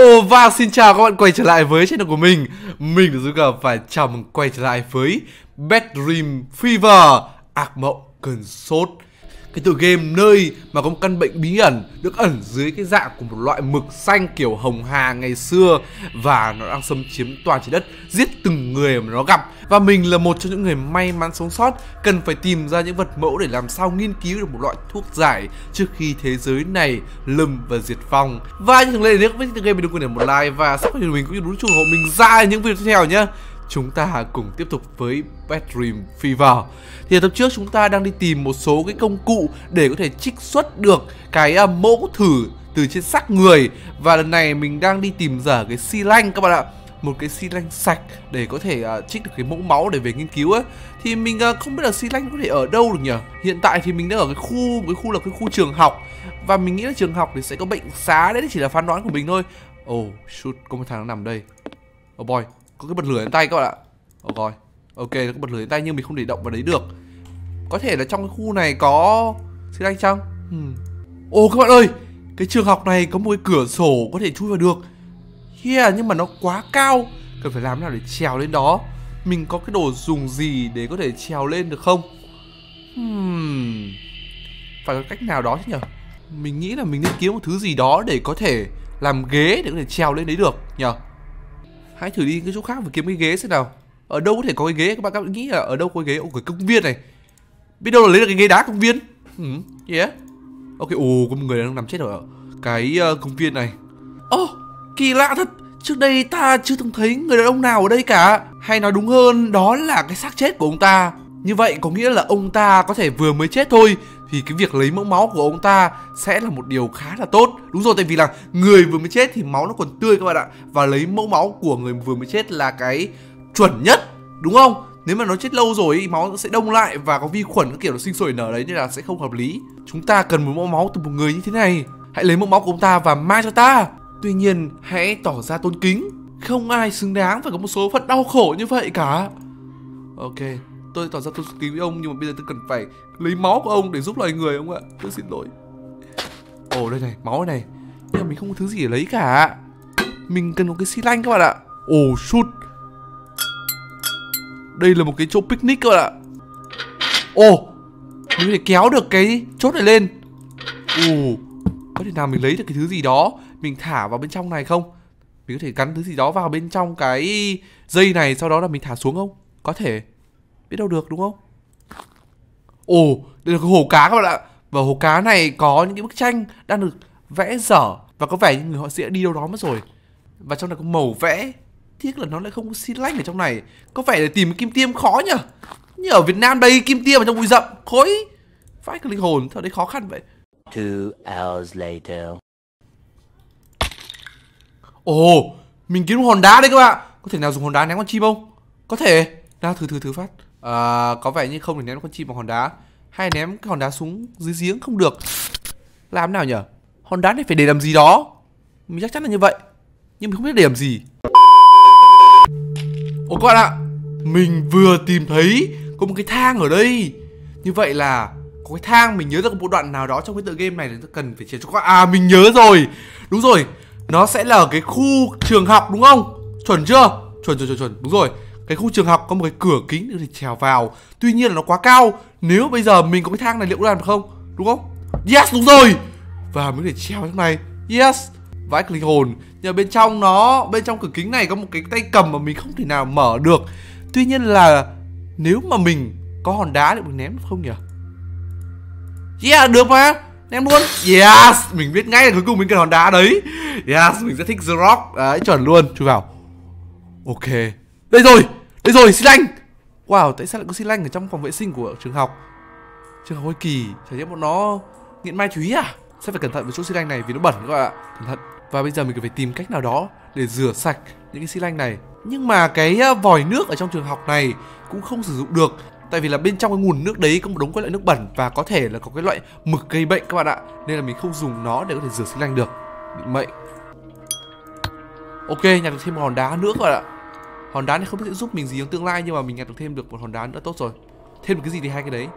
Hello và vâng, xin chào các bạn quay trở lại với channel của mình Mình là Zuka và chào mừng quay trở lại với Bedroom Fever Ác mộng cơn sốt cái tựa game nơi mà có một căn bệnh bí ẩn được ẩn dưới cái dạng của một loại mực xanh kiểu hồng hà ngày xưa và nó đang xâm chiếm toàn trái đất giết từng người mà nó gặp và mình là một trong những người may mắn sống sót cần phải tìm ra những vật mẫu để làm sao nghiên cứu được một loại thuốc giải trước khi thế giới này lầm và diệt vong và như thường lệ nếu các bạn thích game mình đừng quên để một like và sắp cho mình cũng như đúng chuông hộ mình ra những video tiếp theo nhé chúng ta cùng tiếp tục với Bedroom Fever. Thì tập trước chúng ta đang đi tìm một số cái công cụ để có thể trích xuất được cái à, mẫu thử từ trên xác người và lần này mình đang đi tìm dở cái xi lanh các bạn ạ một cái xi lanh sạch để có thể uh, trích được cái mẫu máu để về nghiên cứu ấy thì mình uh, không biết là xi lanh có thể ở đâu được nhỉ hiện tại thì mình đang ở cái khu cái khu là cái khu trường học và mình nghĩ là trường học thì sẽ có bệnh xá đấy chỉ là phán đoán của mình thôi oh shoot có một thằng nằm đây oh boy có cái bật lửa đến tay các bạn ạ oh rồi ok có bật lửa đến tay nhưng mình không thể động vào đấy được có thể là trong cái khu này có xin anh chăng hmm. ồ các bạn ơi cái trường học này có một cái cửa sổ có thể chui vào được yeah nhưng mà nó quá cao cần phải làm nào để trèo lên đó mình có cái đồ dùng gì để có thể trèo lên được không hmm. phải có cách nào đó chứ nhở mình nghĩ là mình nên kiếm một thứ gì đó để có thể làm ghế để có thể trèo lên đấy được nhở hãy thử đi cái chỗ khác và kiếm cái ghế xem nào ở đâu có thể có cái ghế các bạn các bạn nghĩ là ở đâu có cái ghế ở cái công viên này biết đâu là lấy được cái ghế đá công viên ừ yeah ok ồ có một người đang nằm chết ở cái uh, công viên này ồ oh, kỳ lạ thật trước đây ta chưa từng thấy người đàn ông nào ở đây cả hay nói đúng hơn đó là cái xác chết của ông ta như vậy có nghĩa là ông ta có thể vừa mới chết thôi thì cái việc lấy mẫu máu của ông ta sẽ là một điều khá là tốt đúng rồi tại vì là người vừa mới chết thì máu nó còn tươi các bạn ạ và lấy mẫu máu của người vừa mới chết là cái chuẩn nhất đúng không nếu mà nó chết lâu rồi ý, máu sẽ đông lại và có vi khuẩn các kiểu nó sinh sôi nở đấy nên là sẽ không hợp lý chúng ta cần một mẫu máu từ một người như thế này hãy lấy mẫu máu của ông ta và mang cho ta tuy nhiên hãy tỏ ra tôn kính không ai xứng đáng phải có một số phận đau khổ như vậy cả ok tôi tỏ ra tôi với ông nhưng mà bây giờ tôi cần phải lấy máu của ông để giúp loài người ông ạ tôi xin lỗi ồ đây này máu này nhưng mà mình không có thứ gì để lấy cả mình cần một cái xi lanh các bạn ạ ồ oh, shoot đây là một cái chỗ picnic các bạn ạ ồ mình có thể kéo được cái chốt này lên ồ có thể nào mình lấy được cái thứ gì đó mình thả vào bên trong này không mình có thể gắn thứ gì đó vào bên trong cái dây này sau đó là mình thả xuống không có thể biết đâu được đúng không ồ đây là cái hồ cá các bạn ạ và hồ cá này có những cái bức tranh đang được vẽ dở và có vẻ như người họa sĩ đã đi đâu đó mất rồi và trong này có màu vẽ tiếc là nó lại không có xi lanh ở trong này có vẻ là tìm kim tiêm khó nhở như ở việt nam đây kim tiêm ở trong bụi rậm khối phải cái linh hồn thật đấy khó khăn vậy Two hours later. Ồ, mình kiếm hòn đá đấy các bạn. Có thể nào dùng hòn đá ném con chim không? Có thể. Nào thử thử thử phát à, có vẻ như không thể ném con chim vào hòn đá hay ném cái hòn đá xuống dưới giếng không được làm nào nhở hòn đá này phải để làm gì đó mình chắc chắn là như vậy nhưng mình không biết để làm gì Ô các bạn ạ mình vừa tìm thấy có một cái thang ở đây như vậy là có cái thang mình nhớ ra một đoạn nào đó trong cái tựa game này chúng cần phải chia cho các à mình nhớ rồi đúng rồi nó sẽ là ở cái khu trường học đúng không chuẩn chưa chuẩn chuẩn chuẩn chuẩn đúng rồi cái khu trường học có một cái cửa kính để trèo vào tuy nhiên là nó quá cao nếu bây giờ mình có cái thang này liệu có làm được không đúng không yes đúng rồi và mới để treo trong này yes vãi linh hồn nhờ bên trong nó bên trong cửa kính này có một cái tay cầm mà mình không thể nào mở được tuy nhiên là nếu mà mình có hòn đá thì mình ném được không nhỉ yeah được mà ném luôn yes mình biết ngay là cuối cùng mình cần hòn đá đấy yes mình sẽ thích the rock đấy chuẩn luôn chui vào ok đây rồi đây rồi, xi lanh Wow, tại sao lại có xi lanh ở trong phòng vệ sinh của trường học Trường học hơi kỳ Chả nhẽ bọn nó nghiện ma túy à Sẽ phải cẩn thận với chỗ xi lanh này vì nó bẩn các bạn ạ Cẩn thận Và bây giờ mình cần phải tìm cách nào đó Để rửa sạch những cái xi lanh này Nhưng mà cái vòi nước ở trong trường học này Cũng không sử dụng được Tại vì là bên trong cái nguồn nước đấy có một đống các loại nước bẩn Và có thể là có cái loại mực gây bệnh các bạn ạ Nên là mình không dùng nó để có thể rửa xi lanh được Bị mệnh Ok, nhặt được thêm một hòn đá nữa các bạn ạ hòn đá này không biết sẽ giúp mình gì trong tương lai nhưng mà mình nhặt được thêm được một hòn đá nữa tốt rồi thêm một cái gì thì hai cái đấy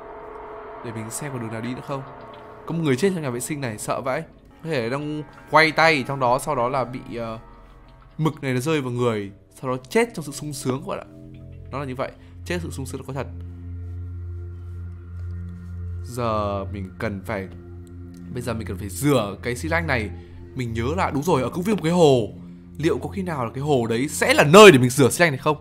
để mình xem có đường nào đi nữa không có một người chết trong nhà vệ sinh này sợ vãi có thể đang quay tay trong đó sau đó là bị uh, mực này nó rơi vào người sau đó chết trong sự sung sướng các bạn nó là như vậy chết sự sung sướng nó có thật giờ mình cần phải bây giờ mình cần phải rửa cái xi lanh này mình nhớ là đúng rồi ở công viên một cái hồ liệu có khi nào là cái hồ đấy sẽ là nơi để mình rửa xe anh này không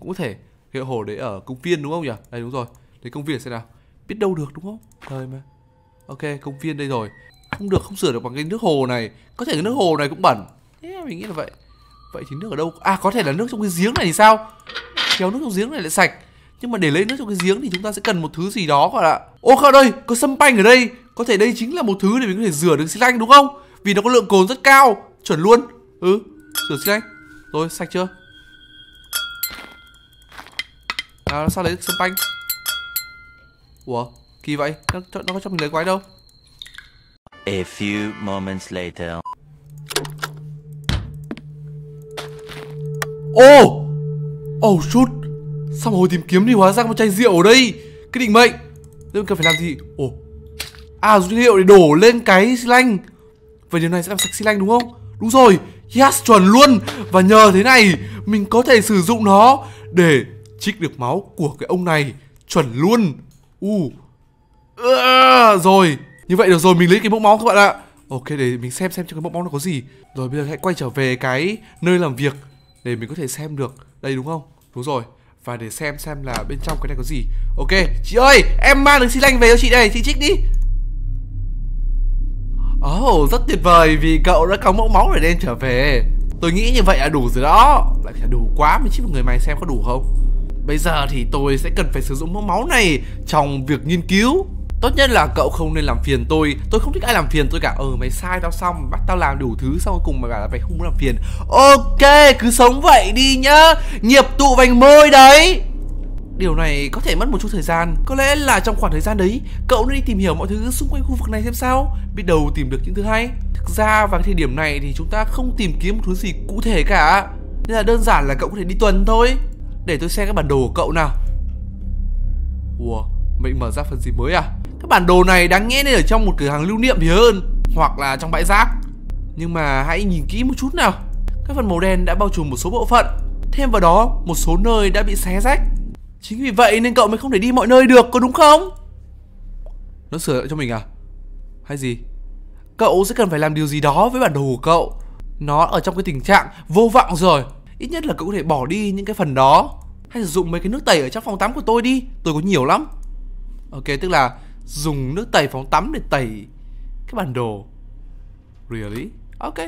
cũng có thể cái hồ đấy ở công viên đúng không nhỉ đây đúng rồi đấy công viên sẽ nào biết đâu được đúng không trời mà ok công viên đây rồi không được không sửa được bằng cái nước hồ này có thể cái nước hồ này cũng bẩn thế mình nghĩ là vậy vậy thì nước ở đâu à có thể là nước trong cái giếng này thì sao kéo nước trong giếng này lại sạch nhưng mà để lấy nước trong cái giếng thì chúng ta sẽ cần một thứ gì đó gọi là ô ở đây có sâm panh ở đây có thể đây chính là một thứ để mình có thể rửa được xi lanh đúng không vì nó có lượng cồn rất cao chuẩn luôn ừ sửa anh, rồi sạch chưa à sao lấy sân banh ủa kỳ vậy nó, nó có cho mình lấy quái đâu a few moments later oh! oh shoot sao mà hồi tìm kiếm thì hóa ra một chai rượu ở đây cái định mệnh thế mình cần phải làm gì ồ oh. à dữ liệu để đổ lên cái xi lanh vậy điều này sẽ làm sạch xi lanh đúng không đúng rồi Yes chuẩn luôn Và nhờ thế này Mình có thể sử dụng nó Để trích được máu của cái ông này Chuẩn luôn U uh. uh, Rồi Như vậy được rồi mình lấy cái mẫu máu các bạn ạ Ok để mình xem xem trong cái mẫu máu nó có gì Rồi bây giờ hãy quay trở về cái nơi làm việc Để mình có thể xem được Đây đúng không Đúng rồi và để xem xem là bên trong cái này có gì Ok, chị ơi, em mang được xi lanh về cho chị đây, chị trích đi Ồ, oh, rất tuyệt vời vì cậu đã có mẫu máu để đem trở về Tôi nghĩ như vậy là đủ rồi đó Lại phải đủ quá mới chỉ một người mày xem có đủ không Bây giờ thì tôi sẽ cần phải sử dụng mẫu máu này trong việc nghiên cứu Tốt nhất là cậu không nên làm phiền tôi Tôi không thích ai làm phiền tôi cả Ờ mày sai tao xong bắt tao làm đủ thứ Xong cuối cùng mày bảo là mày không muốn làm phiền Ok cứ sống vậy đi nhá Nghiệp tụ vành môi đấy Điều này có thể mất một chút thời gian Có lẽ là trong khoảng thời gian đấy Cậu nên đi tìm hiểu mọi thứ xung quanh khu vực này xem sao Biết đầu tìm được những thứ hay Thực ra vào thời điểm này thì chúng ta không tìm kiếm một thứ gì cụ thể cả Nên là đơn giản là cậu có thể đi tuần thôi Để tôi xem cái bản đồ của cậu nào Ủa, mình mở ra phần gì mới à Cái bản đồ này đáng nghe nên ở trong một cửa hàng lưu niệm thì hơn Hoặc là trong bãi rác Nhưng mà hãy nhìn kỹ một chút nào Các phần màu đen đã bao trùm một số bộ phận Thêm vào đó, một số nơi đã bị xé rách Chính vì vậy nên cậu mới không thể đi mọi nơi được có đúng không Nó sửa lại cho mình à Hay gì Cậu sẽ cần phải làm điều gì đó với bản đồ của cậu Nó ở trong cái tình trạng vô vọng rồi Ít nhất là cậu có thể bỏ đi những cái phần đó Hay sử dụng mấy cái nước tẩy ở trong phòng tắm của tôi đi Tôi có nhiều lắm Ok tức là dùng nước tẩy phòng tắm để tẩy cái bản đồ Really? Ok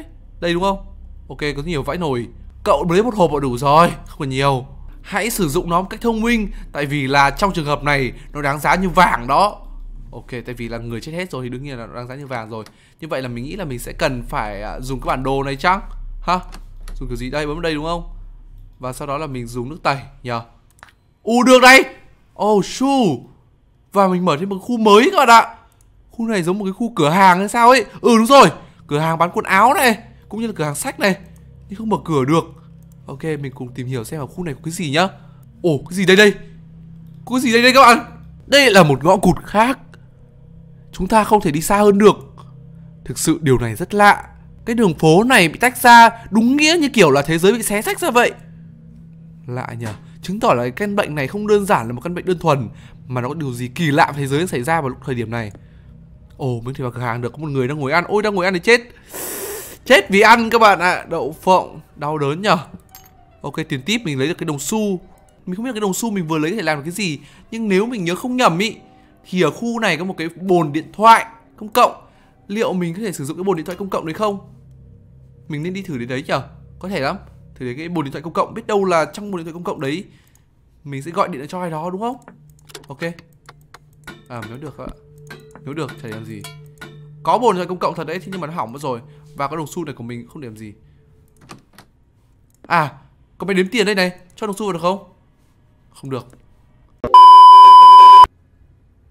Đây đúng không? Ok có nhiều vãi nổi Cậu lấy một hộp là đủ rồi Không còn nhiều hãy sử dụng nó một cách thông minh tại vì là trong trường hợp này nó đáng giá như vàng đó ok tại vì là người chết hết rồi thì đương nhiên là nó đáng giá như vàng rồi như vậy là mình nghĩ là mình sẽ cần phải à, dùng cái bản đồ này chắc ha dùng kiểu gì đây bấm đây đúng không và sau đó là mình dùng nước tẩy nhờ u được đây oh su và mình mở thêm một khu mới các bạn ạ khu này giống một cái khu cửa hàng hay sao ấy ừ đúng rồi cửa hàng bán quần áo này cũng như là cửa hàng sách này nhưng không mở cửa được Ok, mình cùng tìm hiểu xem ở khu này có cái gì nhá Ồ, cái gì đây đây Có cái gì đây đây các bạn Đây là một ngõ cụt khác Chúng ta không thể đi xa hơn được Thực sự điều này rất lạ Cái đường phố này bị tách ra Đúng nghĩa như kiểu là thế giới bị xé sách ra vậy Lạ nhỉ Chứng tỏ là cái căn bệnh này không đơn giản là một căn bệnh đơn thuần Mà nó có điều gì kỳ lạ thế giới xảy ra vào lúc thời điểm này Ồ, mình thì vào cửa hàng được có một người đang ngồi ăn Ôi, đang ngồi ăn thì chết Chết vì ăn các bạn ạ à. Đậu phộng, đau đớn nhở ok tiền tip mình lấy được cái đồng xu mình không biết cái đồng xu mình vừa lấy để làm được cái gì nhưng nếu mình nhớ không nhầm ý thì ở khu này có một cái bồn điện thoại công cộng liệu mình có thể sử dụng cái bồn điện thoại công cộng đấy không mình nên đi thử đến đấy nhở có thể lắm thử đến cái bồn điện thoại công cộng biết đâu là trong bồn điện thoại công cộng đấy mình sẽ gọi điện cho ai đó đúng không ok à nếu được ạ nếu được chả làm gì có bồn điện thoại công cộng thật đấy nhưng mà nó hỏng mất rồi và cái đồng xu này của mình không để làm gì à con bé đếm tiền đây này Cho đồng xu vào được không Không được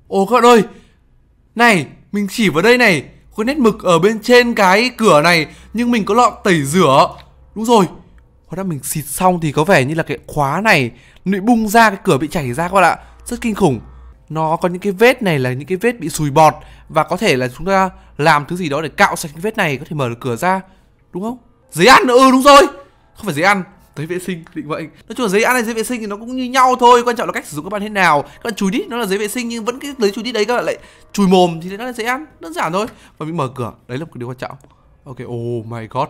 Ồ các bạn ơi Này Mình chỉ vào đây này Có nét mực ở bên trên cái cửa này Nhưng mình có lọ tẩy rửa Đúng rồi Hóa ra mình xịt xong thì có vẻ như là cái khóa này Nó bung ra cái cửa bị chảy ra các bạn ạ Rất kinh khủng nó có những cái vết này là những cái vết bị sùi bọt và có thể là chúng ta làm thứ gì đó để cạo sạch cái vết này có thể mở được cửa ra đúng không giấy ăn ừ đúng rồi không phải giấy ăn tới vệ sinh định vậy nói chung là giấy ăn hay giấy vệ sinh thì nó cũng như nhau thôi quan trọng là cách sử dụng các bạn thế nào các bạn chùi đi nó là giấy vệ sinh nhưng vẫn cái lấy chùi đi đấy các bạn lại chùi mồm thì nó là giấy ăn đơn giản thôi và mình mở cửa đấy là một cái điều quan trọng ok oh my god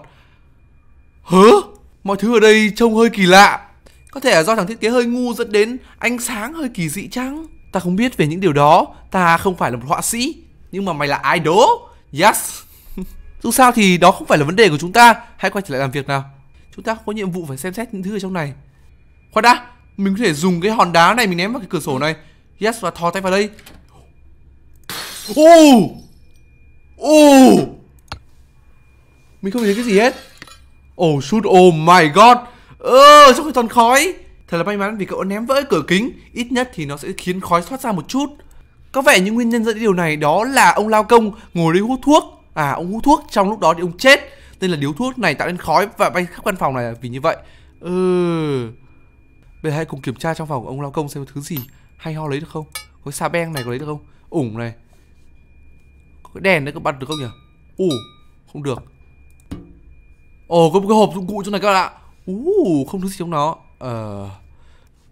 hứ mọi thứ ở đây trông hơi kỳ lạ có thể là do thằng thiết kế hơi ngu dẫn đến ánh sáng hơi kỳ dị chăng ta không biết về những điều đó ta không phải là một họa sĩ nhưng mà mày là idol yes dù sao thì đó không phải là vấn đề của chúng ta hãy quay trở lại làm việc nào Chúng ta có nhiệm vụ phải xem xét những thứ ở trong này Khoan đã Mình có thể dùng cái hòn đá này mình ném vào cái cửa sổ này Yes và thò tay vào đây Ô Ô Mình không thấy cái gì hết Oh shoot oh my god Ơ ờ, sao toàn khói Thật là may mắn vì cậu ném vỡ cửa kính Ít nhất thì nó sẽ khiến khói thoát ra một chút Có vẻ những nguyên nhân dẫn đến điều này đó là ông lao công ngồi đây hút thuốc À ông hút thuốc trong lúc đó thì ông chết tên là điếu thuốc này tạo nên khói và bay khắp căn phòng này vì như vậy. Ừ. Bây giờ hãy cùng kiểm tra trong phòng của ông lao công xem có thứ gì hay ho lấy được không. Có xà beng này có lấy được không? Ủng này. Có cái đèn đấy có bật được không nhỉ? Ủ, không được. Ồ, có một cái hộp dụng cụ trong này các bạn ạ. Ú, không thứ gì trong nó. Ờ.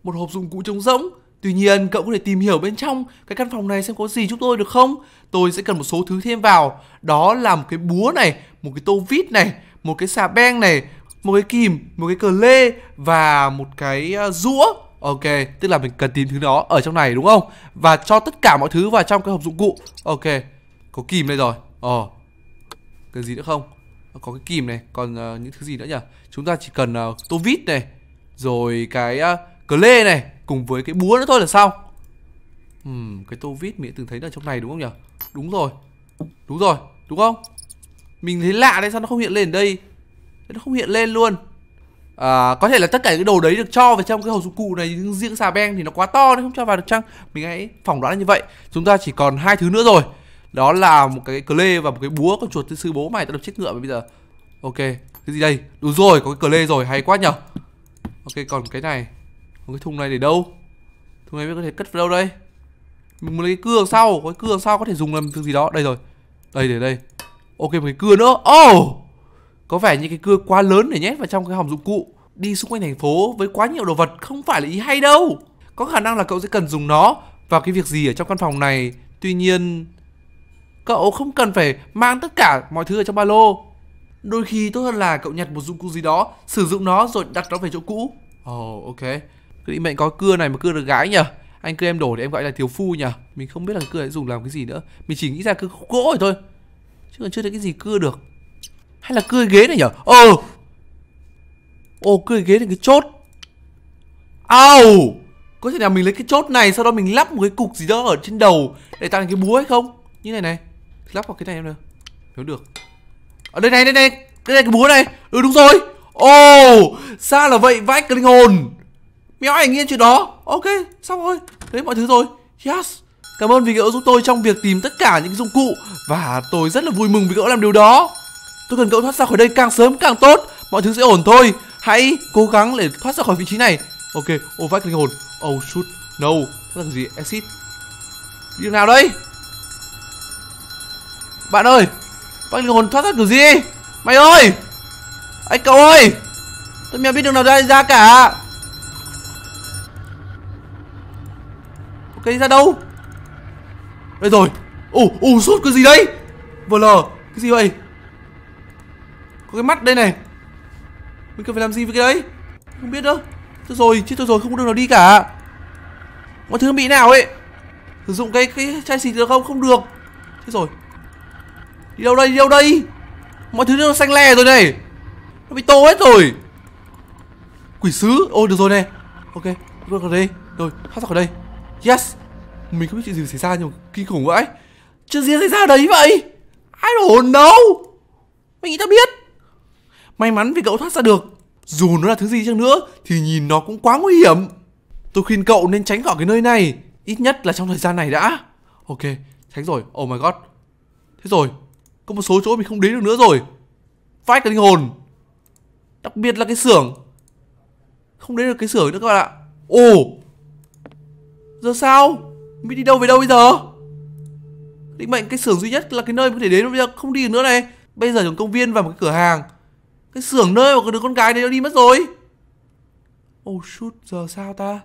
Một hộp dụng cụ trống rỗng Tuy nhiên, cậu có thể tìm hiểu bên trong cái căn phòng này xem có gì giúp tôi được không? Tôi sẽ cần một số thứ thêm vào. Đó là một cái búa này, một cái tô vít này, một cái xà beng này, một cái kìm, một cái cờ lê và một cái ờ, rũa. Ok, tức là mình cần tìm thứ đó ở trong này đúng không? Và cho tất cả mọi thứ vào trong cái hộp dụng cụ. Ok, có kìm đây rồi. Ờ, cần gì nữa không? Ờ, có cái kìm này, còn uh, những thứ gì nữa nhỉ? Chúng ta chỉ cần uh, tô vít này, rồi cái uh, cờ lê này cùng với cái búa nữa thôi là sao Ừm, cái tô vít mình đã từng thấy ở trong này đúng không nhỉ? Đúng rồi. Đúng rồi, đúng không? Mình thấy lạ đấy sao nó không hiện lên ở đây? Nó không hiện lên luôn. À, có thể là tất cả những đồ đấy được cho vào trong cái hộp dụng cụ này nhưng riêng xà beng thì nó quá to nên không cho vào được chăng? Mình hãy phỏng đoán là như vậy. Chúng ta chỉ còn hai thứ nữa rồi. Đó là một cái cờ lê và một cái búa con chuột sư bố mày tao được chết ngựa bây giờ. Ok, cái gì đây? Đúng rồi, có cái cờ lê rồi, hay quá nhở Ok, còn cái này còn cái thùng này để đâu Thùng này mới có thể cất vào đâu đây Mình muốn lấy cái cưa sau Cái cưa sau có thể dùng làm thứ gì đó Đây rồi Đây để đây Ok một cái cưa nữa Oh Có vẻ như cái cưa quá lớn để nhét vào trong cái hòm dụng cụ Đi xung quanh thành phố với quá nhiều đồ vật không phải là ý hay đâu Có khả năng là cậu sẽ cần dùng nó vào cái việc gì ở trong căn phòng này Tuy nhiên Cậu không cần phải mang tất cả mọi thứ ở trong ba lô Đôi khi tốt hơn là cậu nhặt một dụng cụ gì đó Sử dụng nó rồi đặt nó về chỗ cũ oh, ok cái định mệnh có cưa này mà cưa được gái nhờ Anh cứ em đổ thì em gọi là thiếu phu nhờ Mình không biết là cưa ấy dùng làm cái gì nữa Mình chỉ nghĩ ra cưa gỗ rồi thôi Chứ còn chưa thấy cái gì cưa được Hay là cưa ghế này nhở Ờ Ồ cưa ghế này cái chốt Au Có thể là mình lấy cái chốt này Sau đó mình lắp một cái cục gì đó ở trên đầu Để tạo thành cái búa hay không Như này này Lắp vào cái này em được Nếu được Ở đây này đây này cái này cái búa này Ừ đúng rồi Ồ oh, Sao là vậy vách linh hồn Mèo ảnh yên chuyện đó Ok xong rồi Đấy mọi thứ rồi Yes Cảm ơn vì gỡ giúp tôi trong việc tìm tất cả những dụng cụ Và tôi rất là vui mừng vì cậu làm điều đó Tôi cần cậu thoát ra khỏi đây càng sớm càng tốt Mọi thứ sẽ ổn thôi Hãy cố gắng để thoát ra khỏi vị trí này Ok, ô vách linh hồn Oh shoot, no Đó là gì, exit Đi nào đây Bạn ơi Vách linh hồn thoát ra kiểu gì Mày ơi Anh cậu ơi Tôi mèo biết đường nào ra ra cả Cái ra đâu Đây rồi Ồ, ồ, sốt cái gì đấy Vừa lờ, cái gì vậy Có cái mắt đây này Mình cần phải làm gì với cái đấy Không biết đâu Thôi rồi, chết tôi rồi, không có đường nào đi cả mọi thứ bị nào ấy Sử dụng cái cái chai xịt được không? Không được Thế rồi Đi đâu đây, đi đâu đây Mọi thứ nó xanh lè rồi này Nó bị tô hết rồi Quỷ sứ Ôi được rồi này Ok Rút khỏi đây Rồi thoát ra khỏi đây Yes Mình không biết chuyện gì xảy ra nhưng mà kinh khủng vậy Chuyện gì xảy ra đấy vậy I don't know Mình nghĩ ta biết May mắn vì cậu thoát ra được Dù nó là thứ gì chăng nữa Thì nhìn nó cũng quá nguy hiểm Tôi khuyên cậu nên tránh khỏi cái nơi này Ít nhất là trong thời gian này đã Ok tránh rồi Oh my god Thế rồi Có một số chỗ mình không đến được nữa rồi Vãi cả linh hồn Đặc biệt là cái xưởng Không đến được cái xưởng nữa các bạn ạ Ồ oh, Giờ sao mình đi đâu về đâu bây giờ Định mệnh cái xưởng duy nhất là cái nơi mình có thể đến bây giờ không đi được nữa này Bây giờ trong công viên và một cái cửa hàng Cái xưởng nơi mà có đứa con gái này nó đi mất rồi Oh shoot giờ sao ta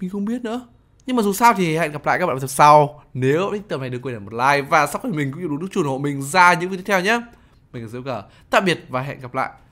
Mình không biết nữa nhưng mà dù sao thì hẹn gặp lại các bạn vào tập sau Nếu thích tập này đừng quên để một like Và sắp mình cũng như đúng chuẩn hộ mình ra những video tiếp theo nhé Mình là Diễu Cờ Tạm biệt và hẹn gặp lại